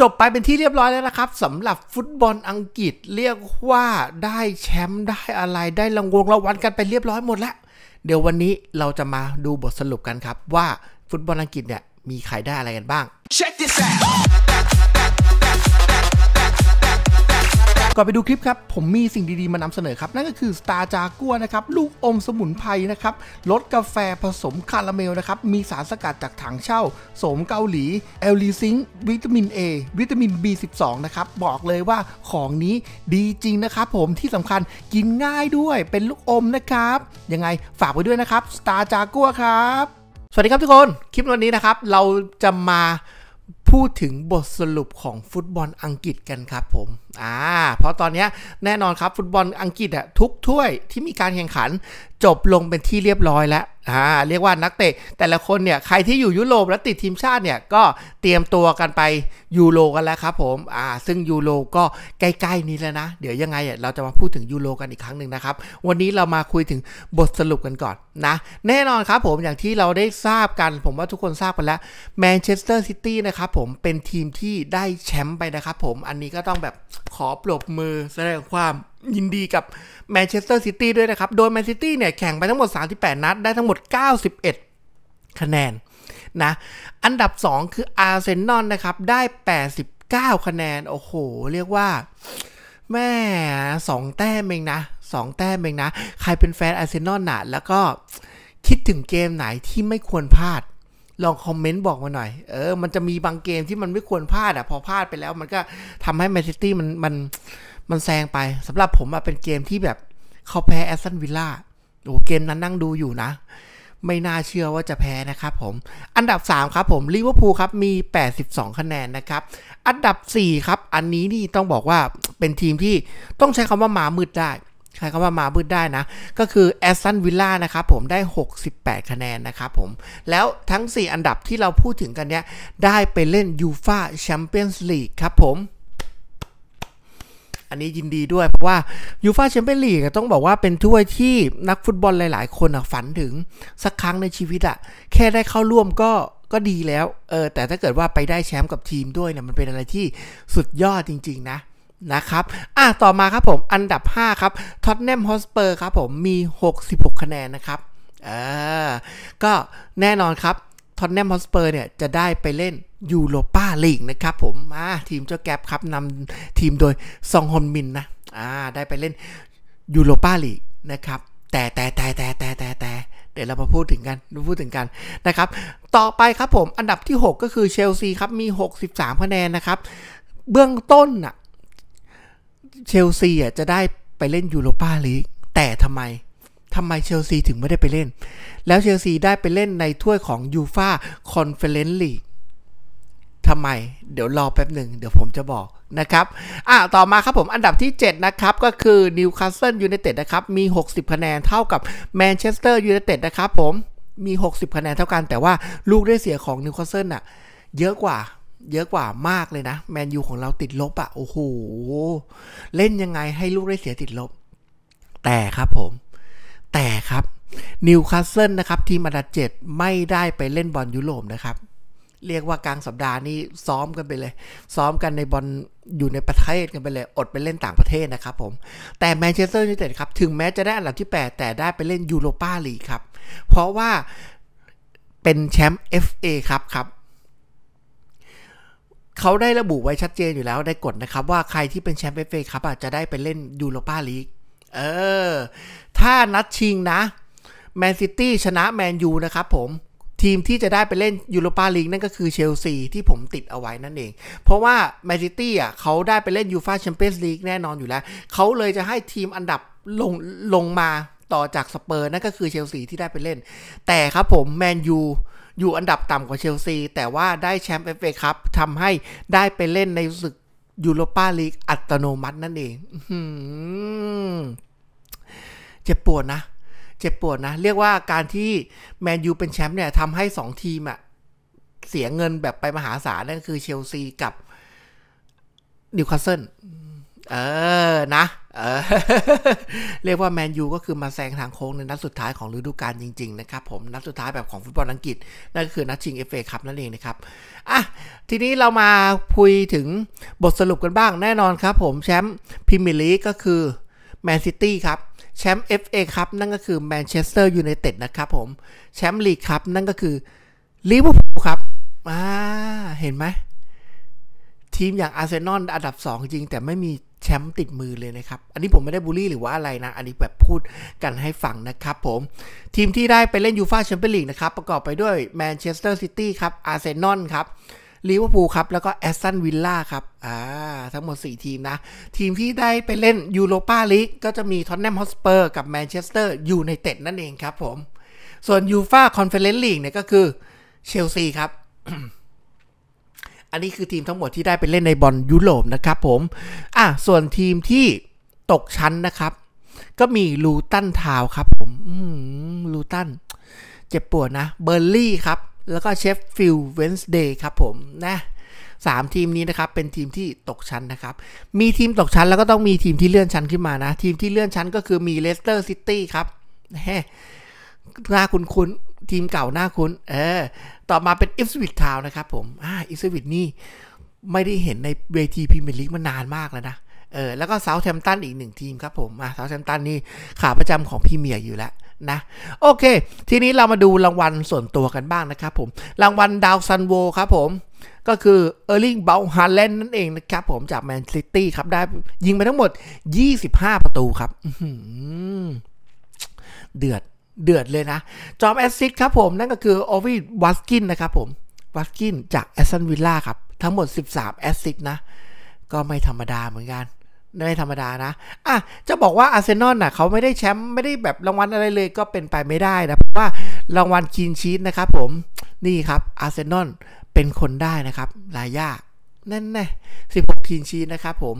จบไปเป็นที่เรียบร้อยแล้วนะครับสำหรับฟุตบอลอังกฤษเรียกว่าได้แชมป์ได้อะไรได้รางวงรางวัลกันไปเรียบร้อยหมดแล้วเดี๋ยววันนี้เราจะมาดูบทสรุปกันครับ ว่าฟุตบอลอังกฤษเนี่ยมีใครได้อะไรกันบ้าง Check this out ก่อนไปดูคลิปครับ ผมมีสิ่งดีๆมานำเสนอครับนั่นก็คือตาร์จากัวนะครับลูกอมสมุนไพรนะครับรสกาแฟผสมคาราเมลนะครับมีสารสกัดจากถังเช่าโสมเกาหลี เอลลีซิงวิตามิน A วิตามิน B12 นะครับบอกเลยว่าของนี้ดีจริงนะครับ ผมที่สำคัญกินง่ายด้วยเป็นลูกอมนะครับ ยังไงฝากไว้ด้วยนะครับตาร์จากัวครับ สวัสดีครับทุกคนคลิปวันนี้นะครับ เราจะมาพูดถึงบทสรุปของฟุตบอลอังกฤษกันครับผม อ่าเพราะตอนนี้แน่นอนครับฟุตบอลอังกฤษอะทุกถ้วยที่มีการแข่งขันจบลงเป็นที่เรียบร้อยแล้วอ่าเรียกว่านักเตะแต่ละคนเนี่ย ใครที่อยู่ยุโรปและติดทีมชาติเนี่ย ก็เตรียมตัวกันไปยูโรกันแล้วครับผมอ่าซึ่งยูโรก็ใกล้ ๆ นี้แล้วนะ เดี๋ยวยังไงเราจะมาพูดถึงยูโรกันอีกครั้งหนึ่งนะครับ วันนี้เรามาคุยถึงบทสรุปกันก่อนนะ แน่นอนครับผมอย่างที่เราได้ทราบกันผมว่าทุกคนทราบกันแล้วแมนเชสเตอร์ซิตี้นะครับผมเป็นทีมที่ได้แชมป์ไปนะครับผมอันนี้ก็ต้องแบบขอปรบมือแสดงความยินดีกับแมนเชสเตอร์ซิตี้ด้วยนะครับ โดย แมนซิตี้เนี่ย แข่งไปทั้งหมด 38 นัด ได้ทั้งหมด 91 คะแนนนะ อันดับ 2 คืออาร์เซนอลนะครับ ได้ 89 คะแนน โอ้โห เรียกว่าแม่สองแต้มเองนะสองแต้มเองนะ ใครเป็นแฟนอาร์เซนอลนะ แล้วก็คิดถึงเกมไหนที่ไม่ควรพลาด ลองคอมเมนต์บอกมาหน่อย เออ มันจะมีบางเกมที่มันไม่ควรพลาดอ่ะ พอพลาดไปแล้ว มันก็ทำให้แมนซิตี้มันมันมันแซงไปสำหรับผมอะเป็นเกมที่แบบเขาแพ้แอสตันวิลล่าโอ้เกมนั้นนั่งดูอยู่นะ ไม่น่าเชื่อว่าจะแพ้นะครับผมอันดับ3ครับผมลิเวอร์พูลครับมี 82 คะแนนนะครับอันดับ 4 ครับ อันนี้นี่ต้องบอกว่าเป็นทีมที่ต้องใช้คำว่ามามืดได้ใช้คำว่ามามืดได้นะ ก็คือแอสตันวิลล่านะครับผมได้ 68 คะแนนนะครับผมแล้วทั้ง 4 อันดับที่เราพูดถึงกันเนี้ยได้ไปเล่นยูฟาแชมเปี้ยนส์ลีกครับผมอันนี้ยินดีด้วยเพราะว่ายูฟาแชมเปี้ยนลีกต้องบอกว่าเป็นถ้วยที่นักฟุตบอลหลายๆ คนฝันถึงสักครั้งในชีวิตอะแค่ได้เข้าร่วมก็ก็ดีแล้วเออแต่ถ้าเกิดว่าไปได้แชมป์กับทีมด้วยเนี่ยมันเป็นอะไรที่สุดยอดจริง ๆนะนะครับ อ่ะต่อมาครับผมอันดับ 5 ครับท็อตแนมฮอสเปอร์ครับ ผมมี 66 คะแนนนะครับเออก็แน่นอนครับท็อตแนมฮอสเปอร์เนี่ยจะได้ไปเล่นยูโรปาลีกนะครับผมมาทีมเจ้าแก๊บครับนำทีมโดยซองฮอนมินนะอ่าได้ไปเล่นยูโรปาลีกนะครับ แต่แต่แต่แต่แต่แต่แต่ เดี๋ยวเรามาพูดถึงกันพูดถึงกันนะครับ ต่อไปครับผม อันดับที่ 6 ก็คือเชลซีครับ มี 63คะแนนนะครับ เบื้องต้นอะเชลซีอ่ะจะได้ไปเล่นยูโรปาลีก แต่ทำไม ทำไมเชลซีถึงไม่ได้ไปเล่น แล้วเชลซีได้ไปเล่นในถ้วยของยูฟาคอนเฟอเรนซ์ลีกทำไมเดี๋ยวรอแป๊บหนึ่งเดี๋ยวผมจะบอกนะครับ อ่ะต่อมาครับผมอันดับที่ 7 นะครับก็คือนิวคาสเซิลยูไนเต็ดนะครับมี 60คะแนนเท่ากับแมนเชสเตอร์ยูไนเต็ดนะครับ ผมมี 60คะแนนเท่ากันแต่ว่าลูกได้เสียของนิวคาสเซิลน่ะเยอะกว่าเยอะกว่ามากเลยนะแมนยูของเราติดลบอะ่ะโอ้โหเล่นยังไงให้ลูกได้เสียติดลบ แต่ครับผม แต่ครับนิวคาสเซิลนะครับทีมอันดับเจ็ดไม่ได้ไปเล่นบอลยุโรปนะครับเรียกว่ากลางสัปดาห์นี้ซ้อมกันไปเลย ซ้อมกันในบอลอยู่ในประเทศกันไปเลยอดไปเล่นต่างประเทศนะครับผม แต่แมนเชสเตอร์ยูไนเต็ดครับถึงแม้จะได้อันดับที่ 8 แต่ได้ไปเล่นยูโรปาลีกครับเพราะว่าเป็นแชมป์ FA ครับครับเขาได้ระบุไว้ชัดเจนอยู่แล้วได้กฎนะครับว่าใครที่เป็นแชมป์เอฟเอครับอาจจะได้ไปเล่นยูโรปาลีกเออถ้านัดชิงนะแมนซิตี้ชนะแมนยูนะครับผมทีม ที่จะได้ไปเล่นยูโรปาลีกนั่นก็คือเชลซี ที่ผมติดเอาไว้นั่นเอง เพราะว่าแมนซิตี้อ่ะ เขาได้ไปเล่นยูฟาแชมเปี้ยนส์ลีกแน่นอนอยู่แล้ว เขาเลยจะให้ทีมอันดับลงลงมาต่อจากสเปอร์นั่นก็คือเชลซีที่ได้ไปเล่น แต่ครับผม แมนยูอยู่อันดับต่ำกว่าเชลซีแต่ว่าได้แชมป์เอฟเอคัพทำให้ได้ไปเล่นในศึกยูโรปาลีกอัตโนมัตินั่นเองเจ็บปวดนะเจ็บปวดนะ เรียกว่าการที่แมนยูเป็นแชมป์เนี่ยทำให้ 2 ทีมอะเสียเงินแบบไปมหาศาลนั่นคือเชลซีกับนิวคาสเซิลเออ นะเออ เรียกว่าแมนยูก็คือมาแซงทางโค้งในนัดสุดท้ายของฤดูกาลจริง ๆ นะครับผมนัดสุดท้ายแบบของฟุตบอลอังกฤษนั่นก็คือนัดชิงเอฟเอคัพนั่นเองนะครับ อ่ะ ทีนี้เรามาพูยถึงบทสรุปกันบ้างแน่นอนครับ ผมแชมป์พรีเมียร์ลีกก็คือแมนซิตี้ครับแชมป์เอฟเอครับนั่นก็คือแมนเชสเตอร์ยูไนเต็ดนะครับผม แชมป์ลีกครับนั่นก็คือลิเวอร์พูลครับอ่าเห็นไหม ทีมอย่างอาร์เซนอลอันดับ 2 จริงแต่ไม่มีแชมป์ติดมือเลยนะครับ อันนี้ผมไม่ได้บูลลี่หรือว่าอะไรนะ อันนี้แบบพูดกันให้ฟังนะครับผม ทีมที่ได้ไปเล่นยูฟาแชมเปี้ยนลีกนะครับ ประกอบไปด้วยแมนเชสเตอร์ซิตี้ครับอาร์เซนอลครับลิเวอร์พูลครับ แล้วก็แอสตันวิลล่าครับ อ่า ทั้งหมด 4 ทีม นะ ทีมที่ได้ไปเล่นยูโรปาลีกก็จะมีท็อตแนมฮอสเปอร์กับแมนเชสเตอร์ยูในเต็ดนั่นเองครับผม ส่วนยูฟาคอนเฟเรนซ์ลีกเนี่ยก็คือเชลซีครับ อันนี้คือทีมทั้งหมดที่ได้ไปเล่นในบอลยุโรปนะครับผม อ่ะส่วนทีมที่ตกชั้นนะครับ ก็มีลูตันทาวครับผมอืมลูตันเจ็บปวดนะเบอร์ลี่ครับแล้วก็เชฟฟิลเวนส์เดย์ครับผมนะสามทีมนี้นะครับ เป็นทีมที่ตกชั้นนะครับ มีทีมตกชั้น แล้วก็ต้องมีทีมที่เลื่อนชั้นขึ้นมานะ ทีมที่เลื่อนชั้นก็คือมีเลสเตอร์ซิตี้ครับแฮหน้าคุณคุณทีมเก่าหน้าคุณเออต่อมาเป็นอิฟสวิตทาวนะครับผมอ่าอิฟสวิตนี่ไม่ได้เห็นในเวทีพรีเมียร์ลีกมานานมากแล้วนะเออแล้วก็เซาท์แทมป์ตันอีกหนึ่งทีมครับผมอ่าเซาท์แทมป์ตันนี่ขาประจำของพรีเมียร์อยู่แล้วนะโอเคทีนี้เรามาดูรางวัลส่วนตัวกันบ้างนะครับผมรางวัลดาวซันโวครับผม ก็คือเออร์ลิงเบลฮาเลนนั่นเองนะครับผมจากแมนซิตี้ครับได้ยิงไปทั้งหมด 25 ประตูครับเดือดเดือดเลยนะ จอมแอสซิสครับผมนั่นก็คือโอวิวัสกินนะครับผมวัสกินจากแอสตันวิลล่าครับ ทั้งหมด 13แอสซิสนะก็ไม่ธรรมดาเหมือนกันไม่ธรรมดานะ อ่ะ จะบอกว่าอาร์เซนอลน่ะ เขาไม่ได้แชมป์ไม่ได้แบบรางวัลอะไรเลย ก็เป็นไปไม่ได้นะเพราะว่ารางวัลคินชีตนะครับผมนี่ครับอาร์เซนอลเป็นคนได้นะครับลายาแน่นแน่สิบหกคินชีตนะครับผม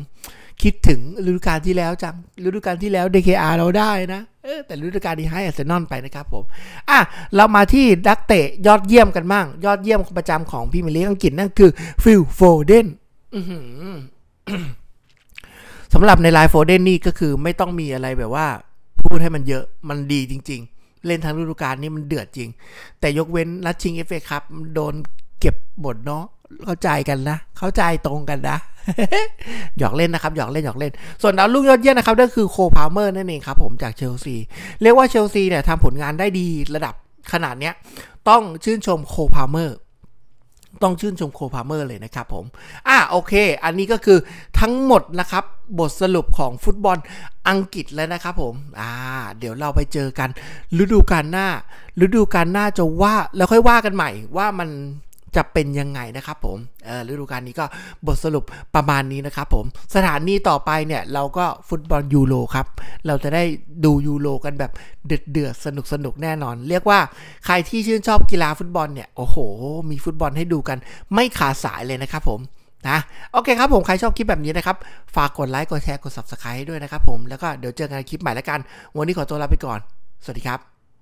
คิดถึงฤดูกาลที่แล้วจังฤดูกาลที่แล้ว DKR เราได้นะเออแต่ฤดูกาลนี้ให้อาร์เซนอลไปนะครับผม อ่ะเรามาที่ดักเตะยอดเยี่ยมกันบ้างยอดเยี่ยมประจำของพิมลีกอังกฤษนั่นคือฟิลโฟเดนอือหือสำหรับในไลฟ์โฟเดนนี่ ก็คือไม่ต้องมีอะไรแบบว่าพูดให้มันเยอะมันดีจริงๆ เล่นทางฤดูกาลนี่มันเดือดจริง แต่ยกเว้นนัดชิงเอฟเอครับ โดนเก็บหมดเนาะเข้าใจกันนะ เข้าใจตรงกันนะหยอกเล่นนะครับหยอกเล่นหยอกเล่น ส่วนดาวลุ่งยอดเยี่ยมนะครับนั่นคือโคพาเมอร์นั่นเองครับผมจากเชลซีเรียกว่าเชลซีเนี่ยทำผลงานได้ดีระดับขนาดเนี้ยต้องชื่นชมโคพาเมอร์ต้องชื่นชมโคพาเมอร์เลยนะครับผม อ่ะโอเค อันนี้ก็คือทั้งหมดนะครับ บทสรุปของฟุตบอลอังกฤษแล้วนะครับผม อ่า เดี๋ยวเราไปเจอกันฤดูกาลหน้าฤดูกาลหน้าจะว่าแล้วค่อยว่ากันใหม่ว่ามันจะเป็นยังไงนะครับผมฤดูกาลนี้ก็บทสรุปประมาณนี้นะครับผม สถานีต่อไปเนี่ยเราก็ฟุตบอลยูโรครับ เราจะได้ดูยูโรกันแบบเดือดเดือดสนุกสนุกแน่นอน เรียกว่าใครที่ชื่นชอบกีฬาฟุตบอลเนี่ย โอ้โห มีฟุตบอลให้ดูกันไม่ขาดสายเลยนะครับผม นะ โอเคครับผม ใครชอบคลิปแบบนี้นะครับ ฝากกดไลค์ กดแชร์ กด subscribe ด้วยนะครับผม แล้วก็เดี๋ยวเจอกันคลิปใหม่แล้วกัน วันนี้ขอตัวลาไปก่อน สวัสดีครับ